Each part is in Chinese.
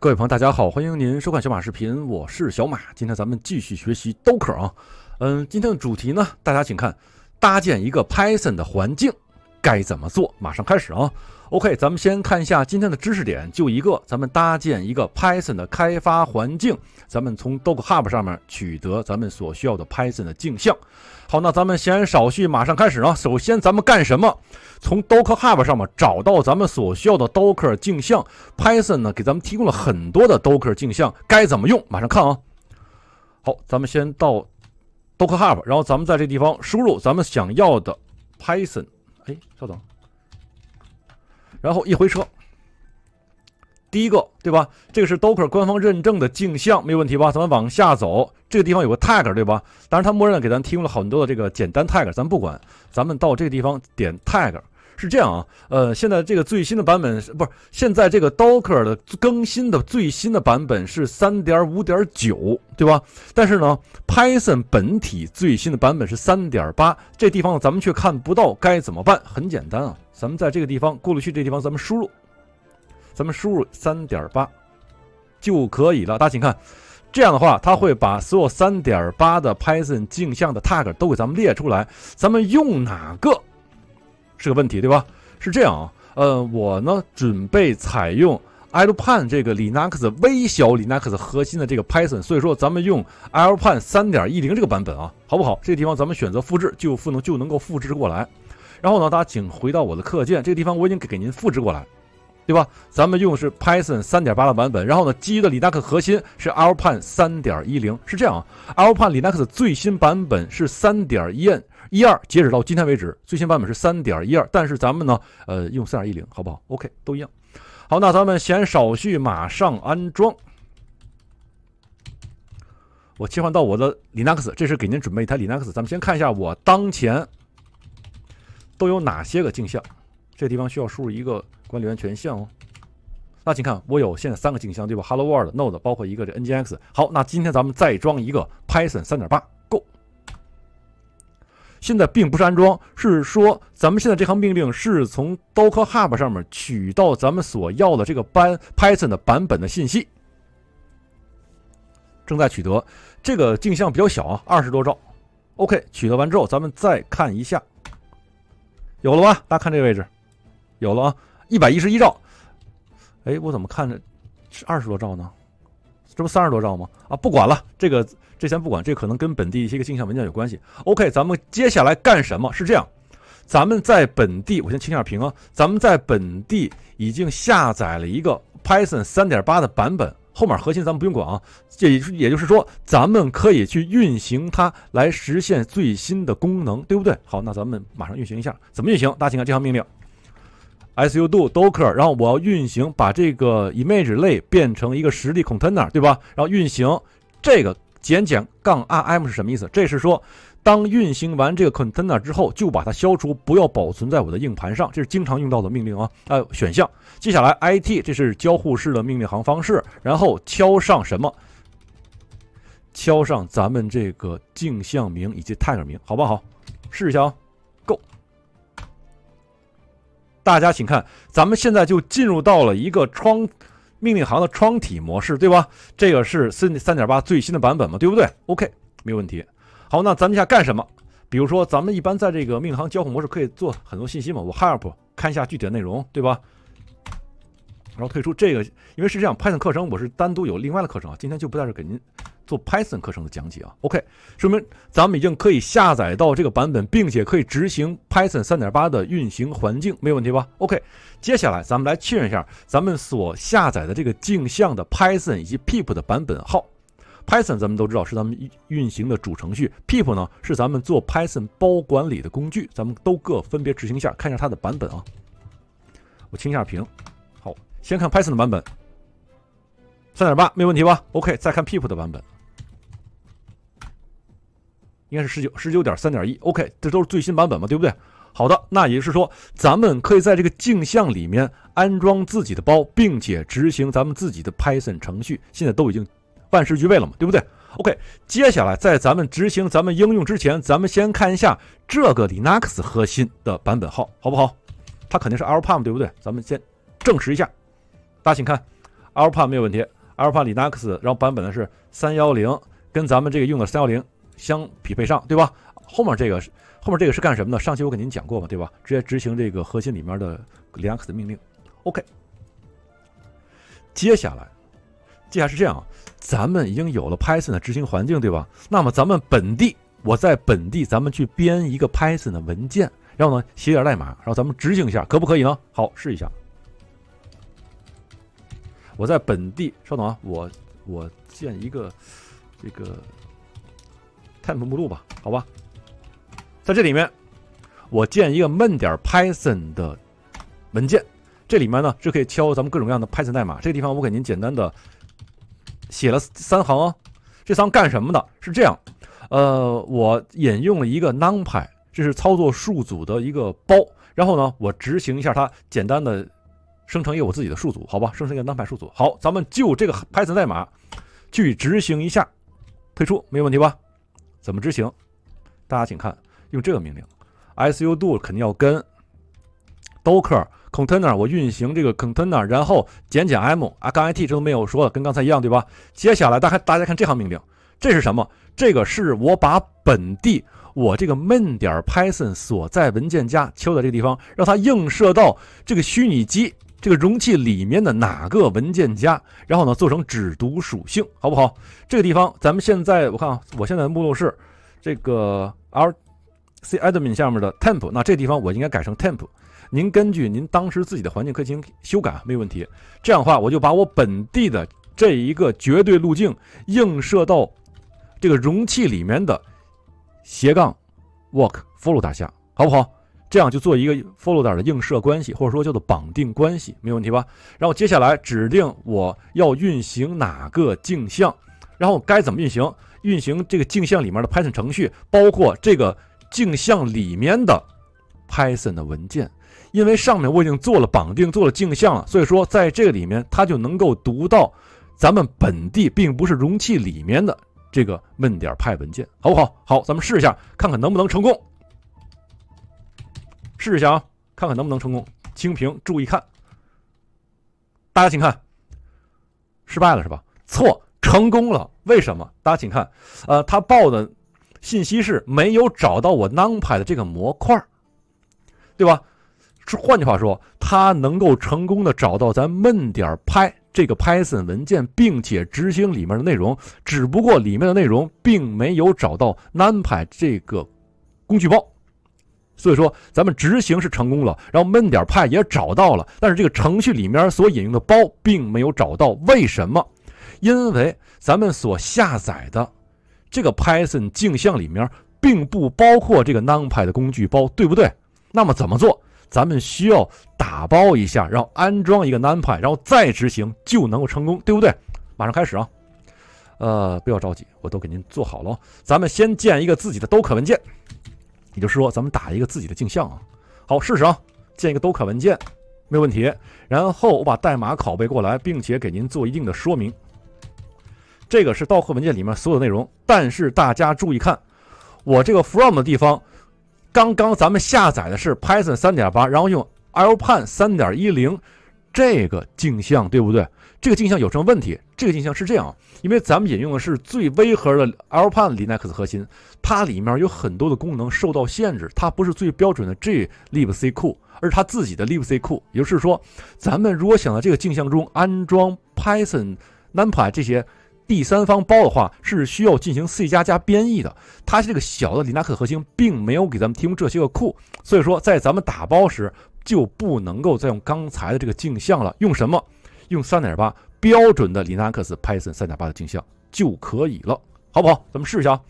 各位朋友，大家好，欢迎您收看小马视频，我是小马。今天咱们继续学习 Docker 啊，嗯，今天的主题呢，大家请看，搭建一个 Python 的环境。该怎么做？马上开始啊！OK，咱们先看一下今天的知识点，就一个，咱们搭建一个 Python 的开发环境。咱们从 Docker Hub 上面取得咱们所需要的 Python 的镜像。好，那咱们闲言少叙，马上开始啊！首先，咱们干什么？从 Docker Hub 上面找到咱们所需要的 Docker 镜像。Python 呢，给咱们提供了很多的 Docker 镜像，该怎么用？马上看啊！好，咱们先到 Docker Hub，然后咱们在这地方输入咱们想要的 Python。哎，稍等，然后一回车，第一个对吧？这个是 Docker 官方认证的镜像，没有问题吧？咱们往下走，这个地方有个 tag 对吧？但是它默认给咱提供了很多的这个简单 tag，咱不管，咱们到这个地方点 tag。是这样啊，呃，现在这个最新的版本不是现在这个 Docker 的更新的最新的版本是三点五点九，对吧？但是呢，Python 本体最新的版本是三点八，这地方咱们却看不到，该怎么办？很简单啊，咱们在这个地方过滤去，这地方咱们输入，咱们输入三点八就可以了。大家请看，这样的话，它会把所有三点八的 Python 镜像的 tag 都给咱们列出来，咱们用哪个？是个问题，对吧？是这样啊，呃，我呢准备采用 Alpine 这个 Linux 微小 Linux 核心的这个 Python，所以说咱们用 Alpine 三点一零这个版本啊，好不好？这个地方咱们选择复制就复能就能够复制过来。然后呢，大家请回到我的课件，这个地方我已经给给您复制过来，对吧？咱们用的是 Python 三点八的版本，然后呢，基于的 Linux 核心是 Alpine 三点一零，是这样啊，Alpine Linux 最新版本是三点一 n。一二，截止到今天为止，最新版本是三点一二，但是咱们呢，呃，用三点一零好不好？OK，都一样。好，那咱们先少叙，马上安装。我切换到我的 Linux，这是给您准备一台 Linux。咱们先看一下我当前都有哪些个镜像，这地方需要输入一个管理员权限哦。那请看，我有现在三个镜像对吧？Hello World、Node，包括一个这 NGX。好，那今天咱们再装一个 Python 三点八。现在并不是安装，是说咱们现在这行命令是从 Docker Hub 上面取到咱们所要的这个班 Python 的版本的信息。正在取得，这个镜像比较小啊，二十多兆。OK，取得完之后，咱们再看一下，有了吧？大家看这个位置，有了啊，一百一十一兆。哎，我怎么看着是二十多兆呢？这不三十多兆吗？啊，不管了，这个这先不管，这可能跟本地一些个镜像文件有关系。OK，咱们接下来干什么？是这样，咱们在本地，我先清下屏啊。咱们在本地已经下载了一个 Python 三点八的版本，后面核心咱们不用管啊。这也就是说，咱们可以去运行它来实现最新的功能，对不对？好，那咱们马上运行一下，怎么运行？大家请看这条命令。su do docker，然后我要运行，把这个 image 类变成一个实例 container，对吧？然后运行这个减减杠 rm 是什么意思？这是说，当运行完这个 container 之后，就把它消除，不要保存在我的硬盘上。这是经常用到的命令啊。呃，选项，接下来 i t 这是交互式的命令行方式，然后敲上什么？敲上咱们这个镜像名以及 tag 名，好不好？试一下啊。大家请看，咱们现在就进入到了一个窗命令行的窗体模式，对吧？这个是三三点八最新的版本嘛，对不对？OK，没有问题。好，那咱们下干什么？比如说，咱们一般在这个命令行交互模式可以做很多信息嘛，我 help 看一下具体的内容，对吧？然后退出这个，因为是这样，Python 课程我是单独有另外的课程啊，今天就不在这给您做 Python 课程的讲解啊。OK，说明咱们已经可以下载到这个版本，并且可以执行 Python 三点八的运行环境，没有问题吧？OK，接下来咱们来确认一下咱们所下载的这个镜像的 Python 以及 pip 的版本号。Python 咱们都知道是咱们运行的主程序，pip 呢是咱们做 Python 包管理的工具，咱们都各分别执行一下，看一下它的版本啊。我清一下屏。先看 Python 的版本，三点八没问题吧？OK，再看 pip 的版本，应该是十九十九点三点一。OK，这都是最新版本嘛？对不对？好的，那也就是说，咱们可以在这个镜像里面安装自己的包，并且执行咱们自己的 Python 程序。现在都已经万事俱备了嘛？对不对？OK，接下来在咱们执行咱们应用之前，咱们先看一下这个 Linux 核心的版本号，好不好？它肯定是 l p u m 对不对？咱们先证实一下。大家请看，Alpa 没有问题，Alpa Linux，然后版本呢是三幺零，跟咱们这个用的三幺零相匹配上，对吧？后面这个后面这个是干什么呢？上期我给您讲过嘛，对吧？直接执行这个核心里面的 Linux 命令，OK。接下来接下来是这样啊，咱们已经有了 Python 的执行环境，对吧？那么咱们本地，我在本地，咱们去编一个 Python 的文件，然后呢写点代码，然后咱们执行一下，可不可以呢？好，试一下。我在本地，稍等啊，我我建一个这个 t e m e 目录吧，好吧，在这里面我建一个闷点 python 的文件，这里面呢是可以敲咱们各种各样的 Python 代码。这个地方我给您简单的写了三行啊，这三行干什么的？是这样，呃，我引用了一个 NumPy，这是操作数组的一个包，然后呢，我执行一下它简单的。生成一个我自己的数组，好吧，生成一个单排数组。好，咱们就这个 Python 代码去执行一下，退出没有问题吧？怎么执行？大家请看，用这个命令，su do 肯定要跟 docker container。我运行这个 container，然后减减 m，啊，刚 it 这都没有说，跟刚才一样对吧？接下来大家大家看这行命令，这是什么？这个是我把本地我这个点 p y t h o n 所在文件夹，敲在这个地方，让它映射到这个虚拟机。这个容器里面的哪个文件夹，然后呢做成只读属性，好不好？这个地方，咱们现在我看啊，我现在的目录是这个 r c admin 下面的 temp，那这地方我应该改成 temp。您根据您当时自己的环境可进行修改，没有问题。这样的话，我就把我本地的这一个绝对路径映射到这个容器里面的斜杠 w o l k f o l o w 大下，好不好？这样就做一个 follow 点的映射关系，或者说叫做绑定关系，没问题吧？然后接下来指定我要运行哪个镜像，然后该怎么运行？运行这个镜像里面的 Python 程序，包括这个镜像里面的 Python 的文件，因为上面我已经做了绑定，做了镜像了，所以说在这个里面它就能够读到咱们本地，并不是容器里面的这个闷点派文件，好不好？好，咱们试一下，看看能不能成功。试一下啊，看看能不能成功。清屏，注意看。大家请看，失败了是吧？错，成功了。为什么？大家请看，呃，他报的信息是没有找到我 numpy 的这个模块，对吧？换句话说，他能够成功的找到咱闷点儿拍这个 Python 文件，并且执行里面的内容，只不过里面的内容并没有找到 numpy 这个工具包。所以说，咱们执行是成功了，然后闷点派也找到了，但是这个程序里面所引用的包并没有找到，为什么？因为咱们所下载的这个 Python 镜像里面并不包括这个 NumPy 的工具包，对不对？那么怎么做？咱们需要打包一下，然后安装一个 NumPy，然后再执行就能够成功，对不对？马上开始啊！呃，不要着急，我都给您做好了。咱们先建一个自己的 Docker 文件。也就是说，咱们打一个自己的镜像啊，好，试试啊，建一个 Docker 文件，没有问题。然后我把代码拷贝过来，并且给您做一定的说明。这个是 Docker 文件里面所有的内容，但是大家注意看，我这个 From 的地方，刚刚咱们下载的是 Python 3.8，然后用 a l p a n 3.10。这个镜像对不对？这个镜像有什么问题？这个镜像是这样，因为咱们引用的是最微核的 Alpine Linux 核心，它里面有很多的功能受到限制，它不是最标准的 glibc 库，而是它自己的 libc 库。也就是说，咱们如果想在这个镜像中安装 Python、NumPy 这些第三方包的话，是需要进行 C 加加编译的。它这个小的 Linux 核心并没有给咱们提供这些个库，所以说在咱们打包时。就不能够再用刚才的这个镜像了，用什么？用三点八标准的 Linux Python 三点八的镜像就可以了，好不好？咱们试一下啊！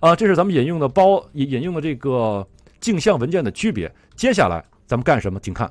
啊，这是咱们引用的包，引用的这个镜像文件的区别。接下来咱们干什么？请看，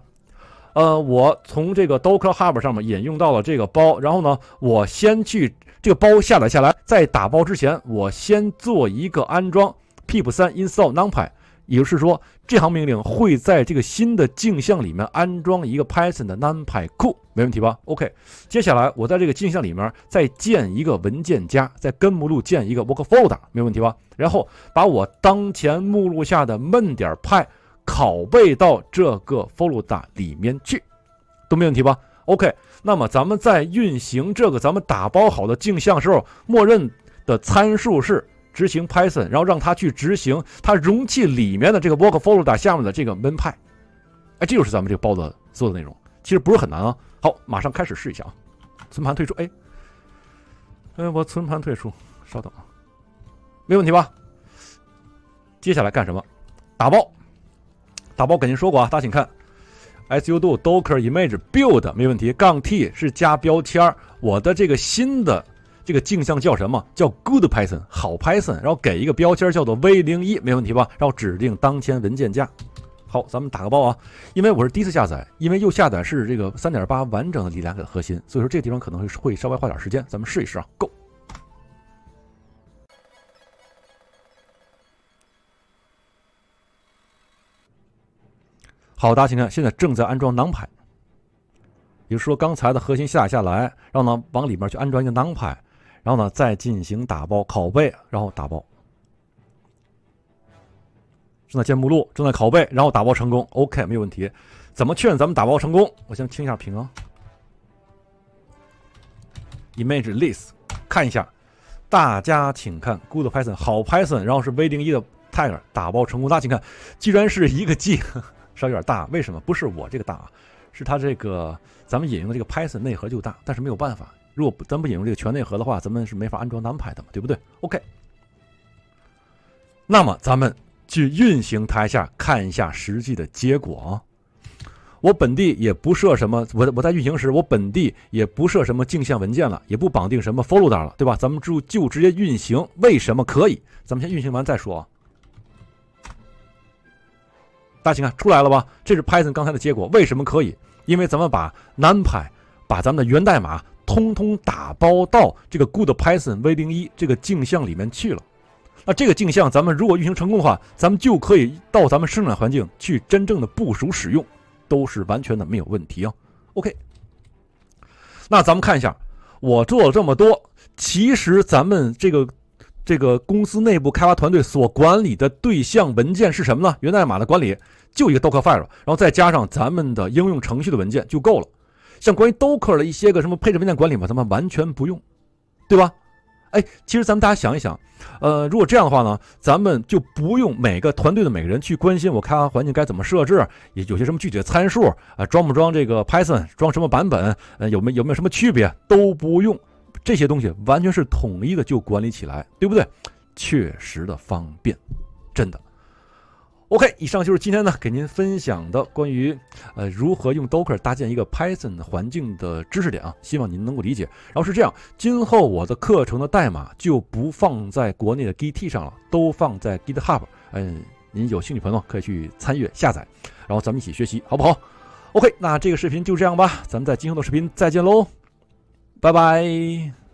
呃，我从这个 Docker Hub 上面引用到了这个包，然后呢，我先去这个包下载下来，在打包之前，我先做一个安装，pip3 install numpy。也就是说，这行命令会在这个新的镜像里面安装一个 Python 的 NumPy 库，没问题吧？OK，接下来我在这个镜像里面再建一个文件夹，在根目录建一个 work folder，没问题吧？然后把我当前目录下的闷点派拷贝到这个 folder 里面去，都没问题吧？OK，那么咱们在运行这个咱们打包好的镜像时候，默认的参数是。执行 Python，然后让它去执行它 容器里面的这个 work f o l d w 下面的这个 m a n p y 哎，这就是咱们这个包的做的内容，其实不是很难啊。好，马上开始试一下啊，存盘退出。哎，哎，我存盘退出，稍等啊，没问题吧？接下来干什么？打包，打包。给您说过啊，大家请看 s u do Docker image build 没问题。杠 t 是加标签儿，我的这个新的。这个镜像叫什么？叫 Good Python，好 Python。然后给一个标签叫做 V 零一，没问题吧？然后指定当前文件夹。好，咱们打个包啊，因为我是第一次下载，因为又下载是这个三点八完整的李连 t 的核心，所以说这个地方可能会会稍微花点时间。咱们试一试啊，Go。好，大家请看，现在正在安装囊牌，也就是说，刚才的核心下载下来，让它往里面去安装一个囊牌，然后呢，再进行打包、拷贝，然后打包。正在建目录，正在拷贝，然后打包成功。OK，没有问题。怎么确认咱们打包成功？我先清一下屏啊。Image list，看一下。大家请看，Good Python，好 Python，然后是 V 零一的 tar 打包成功。大家请看，既然是一个 G，稍微有点大，为什么？不是我这个大，啊，是他这个咱们引用的这个 Python 内核就大，但是没有办法。如果不咱不引入这个全内核的话，咱们是没法安装南派的嘛，对不对？OK，那么咱们去运行它一下，看一下实际的结果啊。我本地也不设什么，我我在运行时，我本地也不设什么镜像文件了，也不绑定什么 follow 了，对吧？咱们就就直接运行，为什么可以？咱们先运行完再说啊。大家请看出来了吧？这是 Python 刚才的结果，为什么可以？因为咱们把南派，把咱们的源代码。通通打包到这个 Good Python v 零一这个镜像里面去了。那这个镜像，咱们如果运行成功的话，咱们就可以到咱们生产环境去真正的部署使用，都是完全的没有问题啊。OK，那咱们看一下，我做了这么多，其实咱们这个这个公司内部开发团队所管理的对象文件是什么呢？源代码的管理就一个 Dockerfile，然后再加上咱们的应用程序的文件就够了。像关于 Docker 的一些个什么配置文件管理嘛，咱们完全不用，对吧？哎，其实咱们大家想一想，呃，如果这样的话呢，咱们就不用每个团队的每个人去关心我开发环境该怎么设置，也有些什么具体的参数啊，装不装这个 Python，装什么版本，呃，有没有没有什么区别都不用，这些东西完全是统一的就管理起来，对不对？确实的方便，真的。OK，以上就是今天呢给您分享的关于，呃，如何用 Docker 搭建一个 Python 环境的知识点啊，希望您能够理解。然后是这样，今后我的课程的代码就不放在国内的 Git 上了，都放在 GitHub。嗯，您有兴趣朋友可以去参阅下载，然后咱们一起学习，好不好？OK，那这个视频就这样吧，咱们在今后的视频再见喽，拜拜。